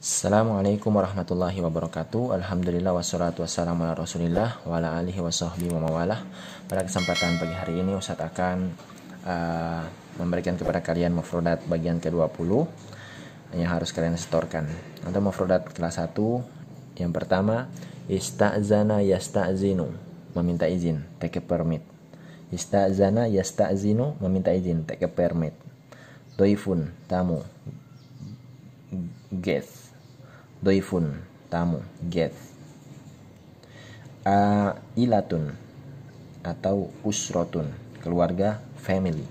Assalamualaikum warahmatullahi wabarakatuh Alhamdulillah wassalatu wassalamu ala rasulillah Wa ala alihi wa wa mawalah Pada kesempatan pagi hari ini Ustadz akan uh, Memberikan kepada kalian mufrodat bagian ke-20 Yang harus kalian setorkan Untuk mufrodat kelas 1 Yang pertama Ista'zana yasta'zinu Meminta izin, take a permit Ista'zana yasta'zinu Meminta izin, take a permit Doifun, tamu Guest doifun tamu get ah, ilatun atau usrotun keluarga family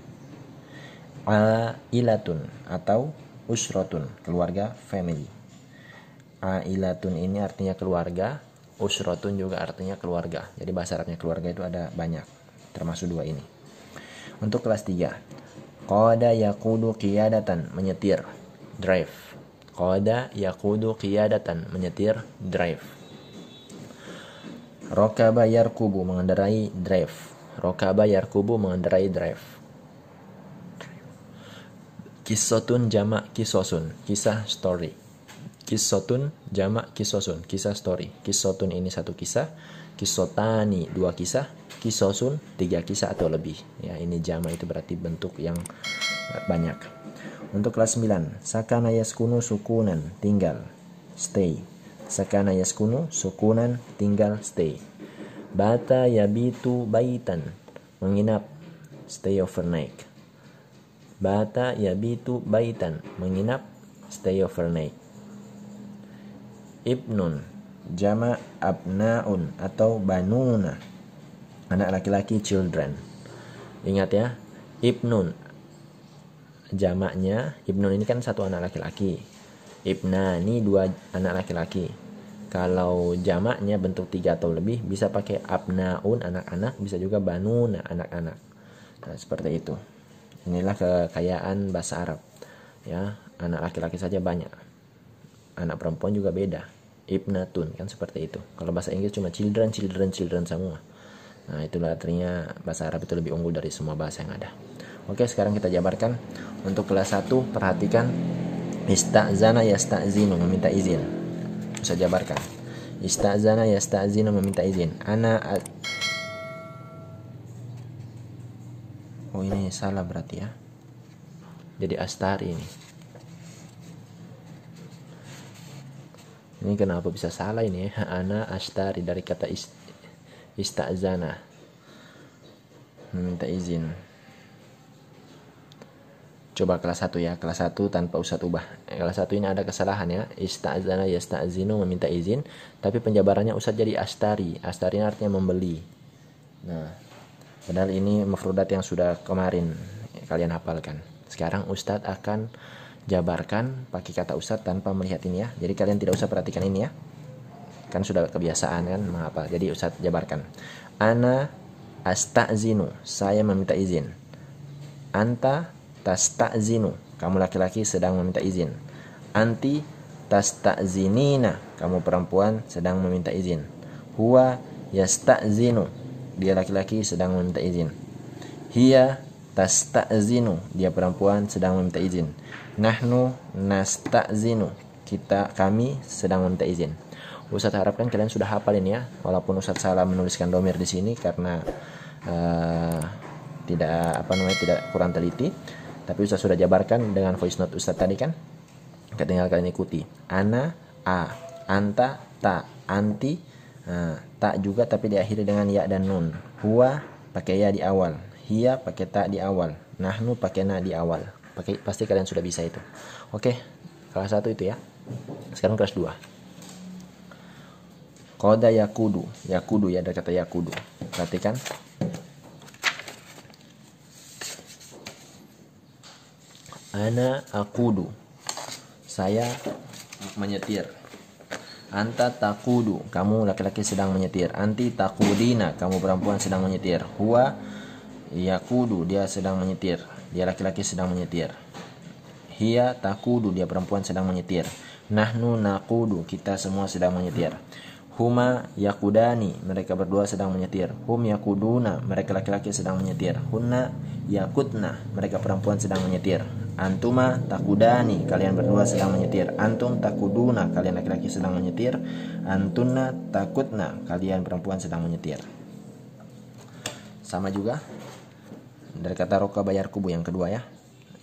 ah, ilatun atau usrotun keluarga family ah, ilatun ini artinya keluarga usrotun juga artinya keluarga jadi bahasa Arabnya keluarga itu ada banyak termasuk dua ini untuk kelas 3 Koda yakudu kiyadatan menyetir drive Qada yakudu qiyadatan menyetir drive. Rokaba yarkubu mengendarai drive. Rokaba yarkubu mengendarai drive. Kisotun jamak kisosun kisah story. Kisotun jamak kisosun kisah story. Kisotun ini satu kisah. Kisotani dua kisah. Kisosun tiga kisah atau lebih. Ya ini jamak itu berarti bentuk yang banyak. Untuk kelas 9, sakana yaskunu sukunan, tinggal, stay. Sakana yaskunu sukunan, tinggal, stay. Bata yabitu baitan, menginap, stay overnight. Bata yabitu baitan, menginap, stay overnight. Ibnun, jama abnaun atau banuna, anak laki-laki children. Ingat ya, ibnun jamaknya ibnun ini kan satu anak laki-laki ini dua anak laki-laki kalau jamaknya bentuk tiga atau lebih bisa pakai abnaun anak-anak bisa juga banuna anak-anak nah, seperti itu inilah kekayaan bahasa Arab ya anak laki-laki saja banyak anak perempuan juga beda ibnatun kan seperti itu kalau bahasa Inggris cuma children children children semua nah itulah artinya bahasa Arab itu lebih unggul dari semua bahasa yang ada Oke, sekarang kita jabarkan. Untuk kelas 1, perhatikan istazana yastazinu meminta izin. Bisa jabarkan. Istazana yastazinu meminta izin. Ana Oh, ini salah berarti ya. Jadi astari ini. Ini kenapa bisa salah ini ya? Ana astari dari kata ist istazana. Meminta izin coba kelas 1 ya kelas 1 tanpa usah ubah kelas 1 ini ada kesalahan ya istazana yastazinu meminta izin tapi penjabarannya usah jadi astari astari artinya membeli nah padahal ini mafrudat yang sudah kemarin kalian hafalkan sekarang ustadz akan jabarkan pakai kata ustadz tanpa melihat ini ya jadi kalian tidak usah perhatikan ini ya kan sudah kebiasaan kan mengapa jadi ustadz jabarkan ana astazinu saya meminta izin anta Tas tak zinu, kamu laki-laki sedang meminta izin anti tas tak zinina, kamu perempuan sedang meminta izin ya tak zinu, dia laki-laki sedang meminta izin tas tak zinu, dia perempuan sedang meminta izin nahnu zinu, kita kami sedang meminta izin Ustadz harapkan kalian sudah hafal ini ya walaupun Ustadz salah menuliskan domir di sini karena uh, tidak apa namanya tidak kurang teliti tapi Ustadz sudah jabarkan dengan voice note Ustadz tadi kan. Kita tinggal kalian ikuti. Ana, a, anta, ta, anti, uh, tak juga tapi diakhiri dengan ya dan nun. Hua pakai ya di awal. Hia pakai tak di awal. Nahnu pakai na di awal. Pakai pasti kalian sudah bisa itu. Oke, kelas satu itu ya. Sekarang kelas 2. Koda yakudu, yakudu ya ada kata yakudu. Perhatikan Ana akudu. Saya menyetir. Anta takudu. Kamu laki-laki sedang menyetir. Anti takudina. Kamu perempuan sedang menyetir. Hua yakudu. Dia sedang menyetir. Dia laki-laki sedang menyetir. Hia takudu. Dia perempuan sedang menyetir. Nahnu nakudu. Kita semua sedang menyetir. Huma yakudani, mereka berdua sedang menyetir. Hum yakuduna, mereka laki-laki sedang menyetir. huna yakutna mereka perempuan sedang menyetir antuma takudani kalian berdua sedang menyetir antum takuduna kalian laki-laki sedang menyetir antuna takutna kalian perempuan sedang menyetir sama juga dari kata roka bayar kubu yang kedua ya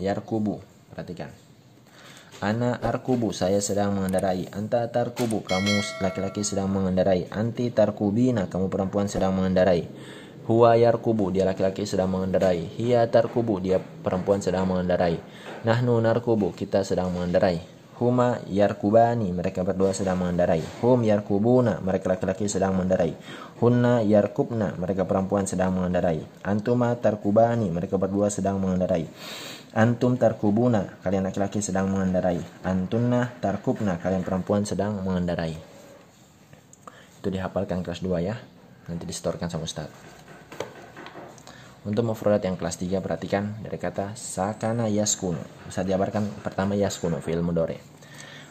yar kubu perhatikan Ana arkubu, saya sedang mengendarai. Anta tarkubu, kamu laki-laki sedang mengendarai. Anti tarkubina, kamu perempuan sedang mengendarai. Huwa yarkubu, dia laki-laki sedang mengendarai. Hiya tarkubu, dia perempuan sedang mengendarai. Nahnu narkubu, kita sedang mengendarai. Huma yarkubani, mereka berdua sedang mengendarai. Hum yarkubuna, mereka laki-laki sedang mengendarai. Hunna yarkubna, mereka perempuan sedang mengendarai. Antuma tarkubani, mereka berdua sedang mengendarai. Antum tarkubuna, kalian laki-laki sedang mengendarai. Antunna tarkubna, kalian perempuan sedang mengendarai. Itu dihafalkan kelas 2 ya. Nanti disetorkan sama Ustadz. Untuk mufradat yang kelas 3 perhatikan dari kata sakana yaskunu. Bisa diabarkan pertama yaskunu fil mudore.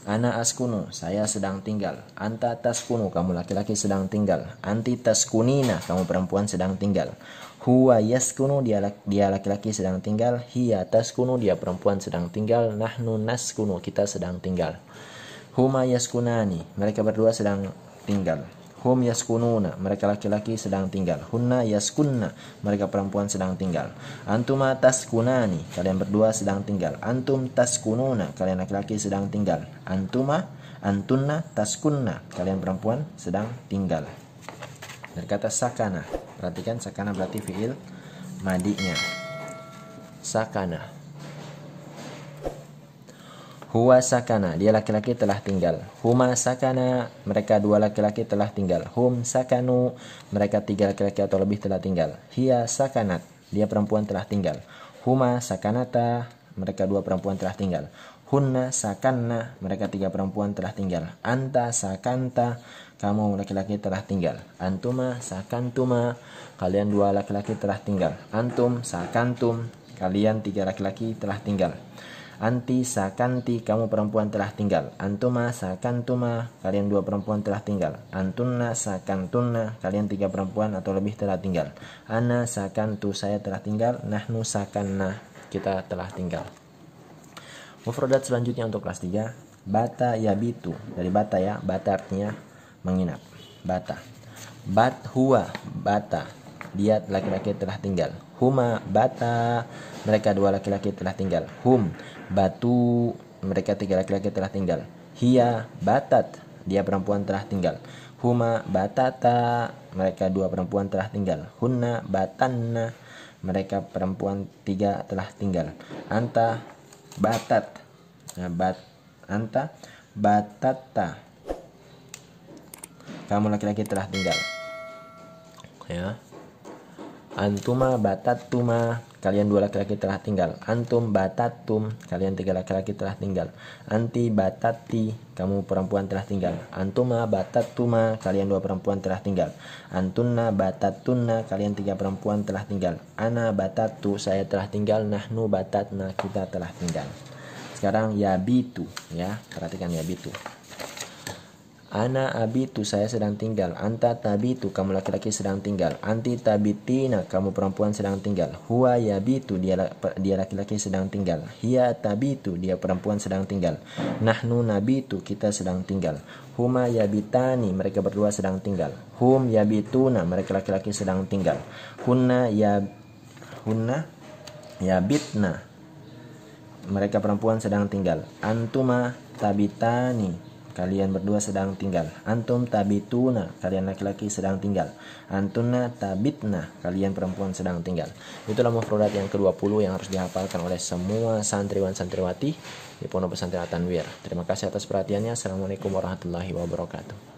Ana askunu, saya sedang tinggal. Anta taskunu, kamu laki-laki sedang tinggal. Anti taskunina, kamu perempuan sedang tinggal. Huwa yaskunu, dia dia laki-laki sedang tinggal. Hiya taskunu, dia perempuan sedang tinggal. Nahnu naskunu, kita sedang tinggal. Huma yaskunani, mereka berdua sedang tinggal hum yaskununa mereka laki-laki sedang tinggal hunna yaskunna mereka perempuan sedang tinggal antuma taskunani kalian berdua sedang tinggal antum taskununa kalian laki-laki sedang tinggal antuma antunna taskunna kalian perempuan sedang tinggal dari kata sakana perhatikan sakana berarti fiil madinya sakana Huwa sakana, dia laki-laki telah tinggal. Huma sakana, mereka dua laki-laki telah tinggal. Hum sakanu, mereka tiga laki-laki atau lebih telah tinggal. Hia sakanat, dia perempuan telah tinggal. Huma sakanata, mereka dua perempuan telah tinggal. Hunna sakanna, mereka tiga perempuan telah tinggal. Anta sakanta, kamu laki-laki telah tinggal. Antuma sakantuma, kalian dua laki-laki telah tinggal. Antum sakantum, kalian tiga laki-laki telah tinggal. Anti sakanti kamu perempuan telah tinggal. Antuma sakantuma kalian dua perempuan telah tinggal. Antunna sakantunna kalian tiga perempuan atau lebih telah tinggal. Ana sakantu saya telah tinggal. Nahnu sakanna kita telah tinggal. Mufrodat selanjutnya untuk kelas 3 Bata yabitu dari bata ya bata artinya menginap bata bat huwa bata dia laki-laki telah tinggal huma bata mereka dua laki-laki telah tinggal hum batu mereka tiga laki-laki telah tinggal hia batat dia perempuan telah tinggal huma batata mereka dua perempuan telah tinggal hunna batanna mereka perempuan tiga telah tinggal anta batat nah, bat anta batata kamu laki-laki telah tinggal ya Antuma batatuma kalian dua laki-laki telah tinggal. Antum batatum kalian tiga laki-laki telah tinggal. Anti batati kamu perempuan telah tinggal. Antuma batatuma kalian dua perempuan telah tinggal. Antunna batatunna kalian tiga perempuan telah tinggal. Ana batatu saya telah tinggal. Nahnu batatna kita telah tinggal. Sekarang ya bitu ya perhatikan ya bitu Ana abitu saya sedang tinggal. Anta tabitu kamu laki-laki sedang tinggal. Anti tabitina kamu perempuan sedang tinggal. Huwa yabitu dia dia laki-laki sedang tinggal. Hiya tabitu dia perempuan sedang tinggal. Nahnu nabitu kita sedang tinggal. Huma yabitani mereka berdua sedang tinggal. Hum yabituna mereka laki-laki sedang tinggal. Hunna ya hunna yabitna mereka perempuan sedang tinggal. Antuma tabitani kalian berdua sedang tinggal. Antum tabituna, kalian laki-laki sedang tinggal. Antuna tabitna, kalian perempuan sedang tinggal. Itulah mufradat yang ke-20 yang harus dihafalkan oleh semua santriwan-santriwati di Pondok Pesantren Atanwir. Terima kasih atas perhatiannya. Assalamualaikum warahmatullahi wabarakatuh.